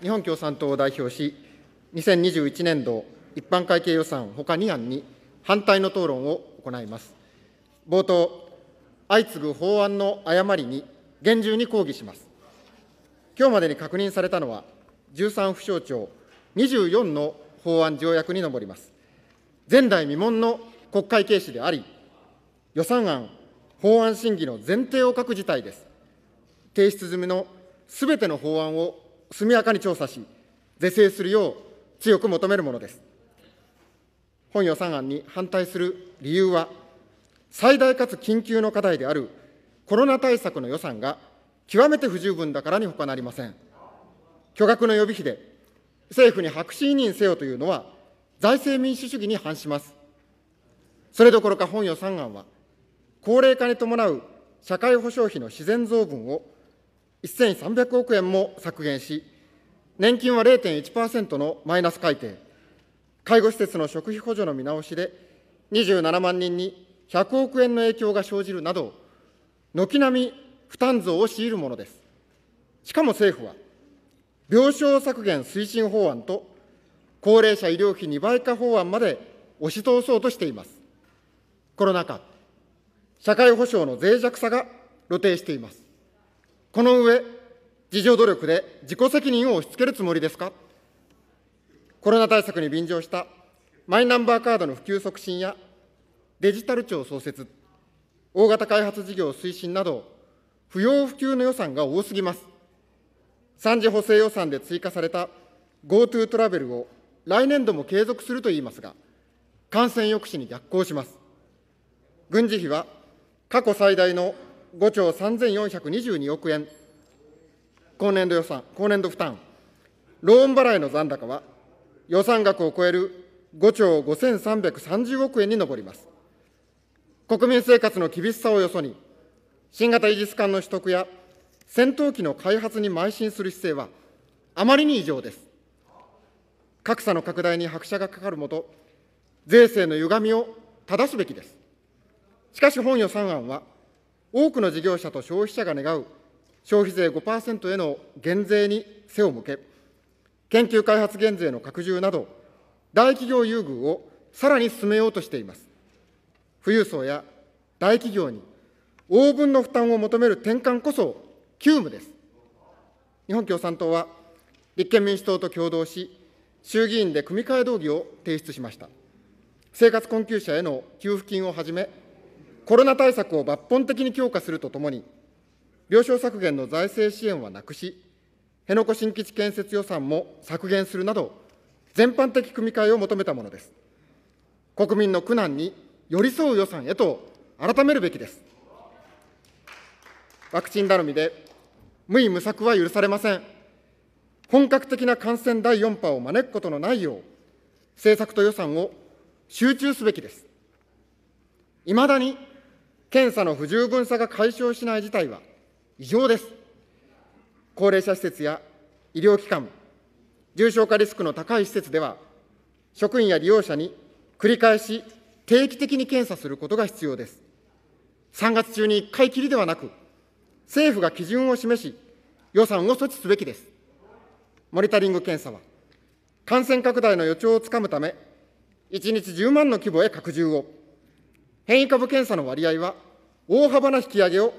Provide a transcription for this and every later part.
日本共産党を代表し、2021年度一般会計予算ほか2案に反対の討論を行います。冒頭、相次ぐ法案の誤りに厳重に抗議します。今日までに確認されたのは、13府省庁24の法案条約に上ります。前代未聞の国会軽視であり、予算案、法案審議の前提を書く事態です。提出済みのすべての法案を速やかに調査し、是正するよう強く求めるものです。本予算案に反対する理由は、最大かつ緊急の課題であるコロナ対策の予算が極めて不十分だからにほかなりません。巨額の予備費で政府に白紙委任せよというのは、財政民主主義に反します。それどころか本予算案は、高齢化に伴う社会保障費の自然増分を1300億円も削減し、年金は0.1%のマイナス改定、介護施設の食費補助の見直しで、27万人に100億円の影響が生じるなど、軒並み負担増を強いるものです。しかも政府は、病床削減推進法案と、高齢者医療費2倍化法案まで押し通そうとしています。コロナ禍、社会保障の脆弱さが露呈しています。この上、自助努力で自己責任を押し付けるつもりですかコロナ対策に便乗したマイナンバーカードの普及促進やデジタル庁創設、大型開発事業推進など、不要不急の予算が多すぎます。3次補正予算で追加された GoTo トラベルを来年度も継続すると言いますが、感染抑止に逆行します。軍事費は過去最大の5兆3422億円、今年度予算、今年度負担、ローン払いの残高は、予算額を超える5兆5330億円に上ります。国民生活の厳しさをよそに、新型イージス艦の取得や戦闘機の開発に邁進する姿勢は、あまりに異常です。格差の拡大に拍車がかかるもと、税制の歪みを正すべきです。しかし本予算案は、多くの事業者と消費者が願う消費税5%への減税に背を向け、研究開発減税の拡充など、大企業優遇をさらに進めようとしています。富裕層や大企業に応分の負担を求める転換こそ急務です。日本共産党は、立憲民主党と共同し、衆議院で組み替え動議を提出しました。生活困窮者への給付金をはじめ、コロナ対策を抜本的に強化するとともに、病床削減の財政支援はなくし、辺野古新基地建設予算も削減するなど、全般的組み替えを求めたものです。国民の苦難に寄り添う予算へと改めるべきです。ワクチン頼みで、無為無策は許されません。本格的な感染第4波を招くことのないよう、政策と予算を集中すべきです。いまだに検査の不十分さが解消しない事態は異常です。高齢者施設や医療機関、重症化リスクの高い施設では、職員や利用者に繰り返し定期的に検査することが必要です。3月中に1回きりではなく、政府が基準を示し、予算を措置すべきです。モニタリング検査は、感染拡大の予兆をつかむため、1日10万の規模へ拡充を、変異株検査の割合は、大幅な引き上げを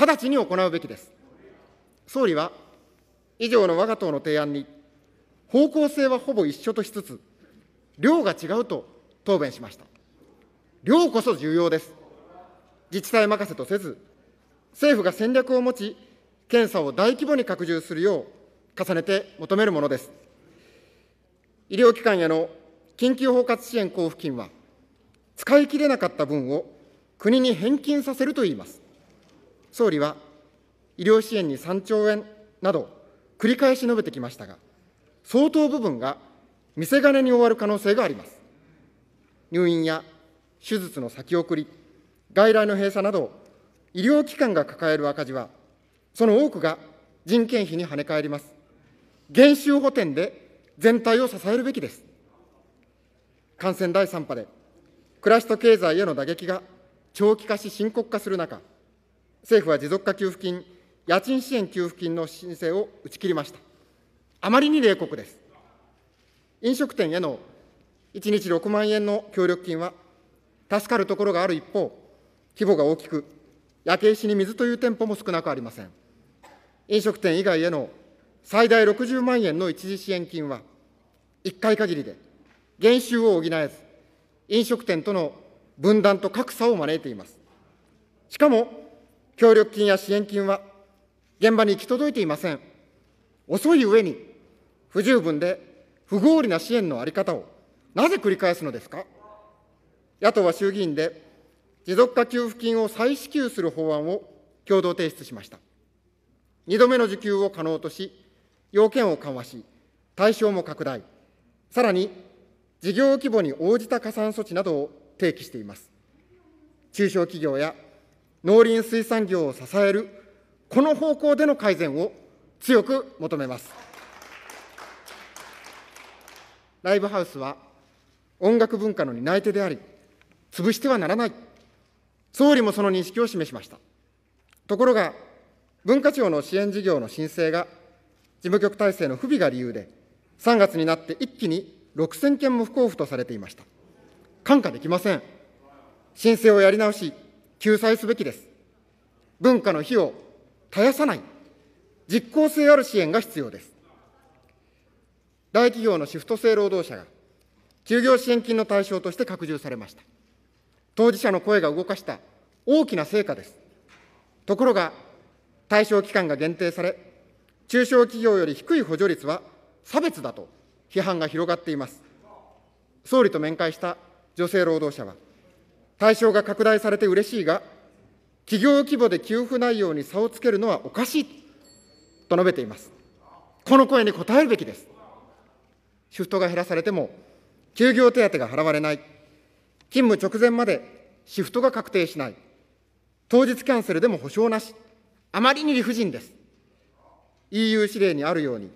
直ちに行うべきです。総理は、以上の我が党の提案に、方向性はほぼ一緒としつつ、量が違うと答弁しました。量こそ重要です。自治体任せとせず、政府が戦略を持ち、検査を大規模に拡充するよう重ねて求めるものです。医療機関への緊急包括支援交付金は、使い切れなかった分を国に返金させるといいます。総理は、医療支援に3兆円など、繰り返し述べてきましたが、相当部分が見せ金に終わる可能性があります。入院や手術の先送り、外来の閉鎖など、医療機関が抱える赤字は、その多くが人件費に跳ね返ります。減収補填で全体を支えるべきです。感染第3波で暮らしと経済への打撃が長期化し深刻化する中、政府は持続化給付金、家賃支援給付金の申請を打ち切りました。あまりに冷酷です。飲食店への1日6万円の協力金は、助かるところがある一方、規模が大きく、焼け石に水という店舗も少なくありません。飲食店以外への最大60万円の一時支援金は、1回限りで、減収を補えず、飲食店との分断と格差を招いています。しかも、協力金や支援金は現場に行き届いていません。遅い上に、不十分で不合理な支援の在り方をなぜ繰り返すのですか野党は衆議院で持続化給付金を再支給する法案を共同提出しました。2度目の受給を可能とし、要件を緩和し、対象も拡大、さらに事業規模に応じた加算措置などを提起しています。中小企業や農林水産業を支える、この方向での改善を強く求めます。ライブハウスは音楽文化の担い手であり、潰してはならない。総理もその認識を示しました。ところが、文化庁の支援事業の申請が、事務局体制の不備が理由で、3月になって一気に6000件も不交付とされていました。看過できません。申請をやり直し、救済すべきです。文化の火を絶やさない、実効性ある支援が必要です。大企業のシフト制労働者が、休業支援金の対象として拡充されました。当事者の声が動かした大きな成果です。ところが、対象期間が限定され、中小企業より低い補助率は差別だと批判が広がっています。総理と面会した女性労働者は、対象が拡大されて嬉しいが、企業規模で給付内容に差をつけるのはおかしいと述べています。この声に応えるべきです。シフトが減らされても、休業手当が払われない、勤務直前までシフトが確定しない、当日キャンセルでも保証なし、あまりに理不尽です。EU 指令にあるように、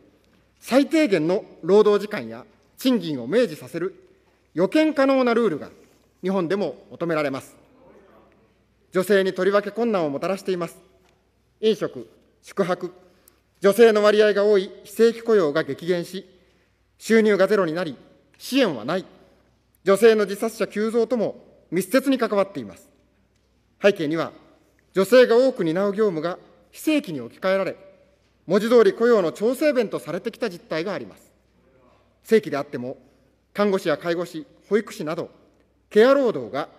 最低限の労働時間や賃金を明示させる予見可能なルールが日本でも求められます。女性にとりわけ困難をもたらしています。飲食、宿泊、女性の割合が多い非正規雇用が激減し、収入がゼロになり、支援はない、女性の自殺者急増とも密接に関わっています。背景には、女性が多く担う業務が非正規に置き換えられ、文字通り雇用の調整弁とされてきた実態があります。正規であっても、看護師や介護士、保育士など、ケア労働が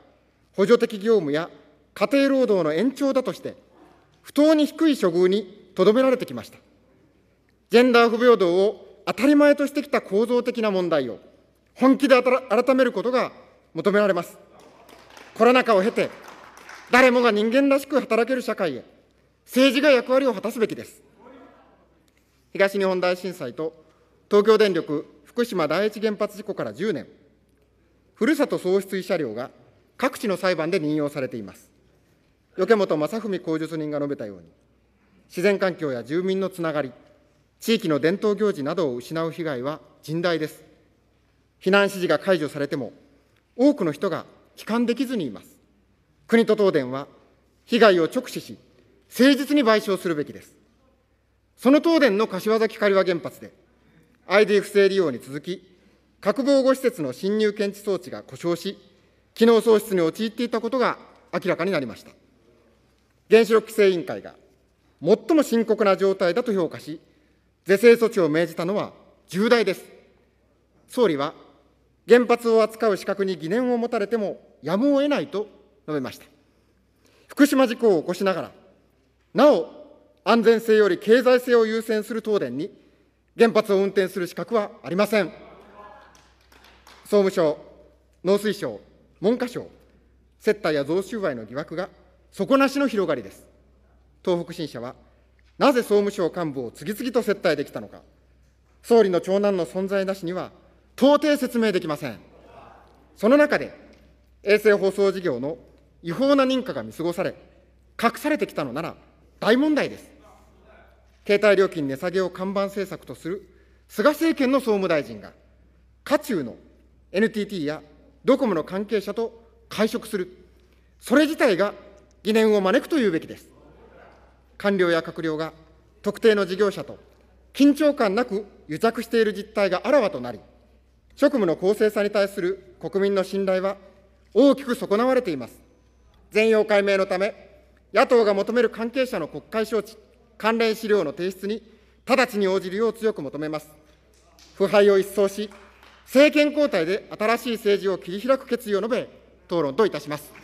補助的業務や家庭労働の延長だとして、不当に低い処遇にとどめられてきました。ジェンダー不平等を当たり前としてきた構造的な問題を、本気で改めることが求められます。コロナ禍を経て、誰もが人間らしく働ける社会へ、政治が役割を果たすべきです。東日本大震災と東京電力福島第一原発事故から10年、ふるさと喪失慰謝料が各地の裁判で任用されています。よけ本正文公述人が述べたように、自然環境や住民のつながり、地域の伝統行事などを失う被害は甚大です。避難指示が解除されても、多くの人が帰還できずにいます。国と東電は、被害を直視し、誠実に賠償するべきです。その東電の柏崎刈羽原発で、ID 不正利用に続き、核防護施設の侵入検知装置が故障し、機能喪失に陥っていたことが明らかになりました。原子力規制委員会が最も深刻な状態だと評価し、是正措置を命じたのは重大です。総理は、原発を扱う資格に疑念を持たれてもやむを得ないと述べました。福島事故を起こしながら、なお安全性より経済性を優先する東電に、原発を運転する資格はありません。総務省、農水省、文科省、接待や贈収賄の疑惑が底なしの広がりです。東北新社は、なぜ総務省幹部を次々と接待できたのか、総理の長男の存在なしには、到底説明できません。その中で、衛星放送事業の違法な認可が見過ごされ、隠されてきたのなら、大問題です。携帯料金値下げを看板政策とする菅政権の総務大臣が、渦中の NTT やドコモの関係者と会食する、それ自体が疑念を招くというべきです。官僚や閣僚が特定の事業者と緊張感なく癒着している実態があらわとなり、職務の公正さに対する国民の信頼は大きく損なわれています。全容解明のため、野党が求める関係者の国会招致、関連資料の提出に直ちに応じるよう強く求めます。腐敗を一掃し、政権交代で新しい政治を切り開く決意を述べ、討論といたします。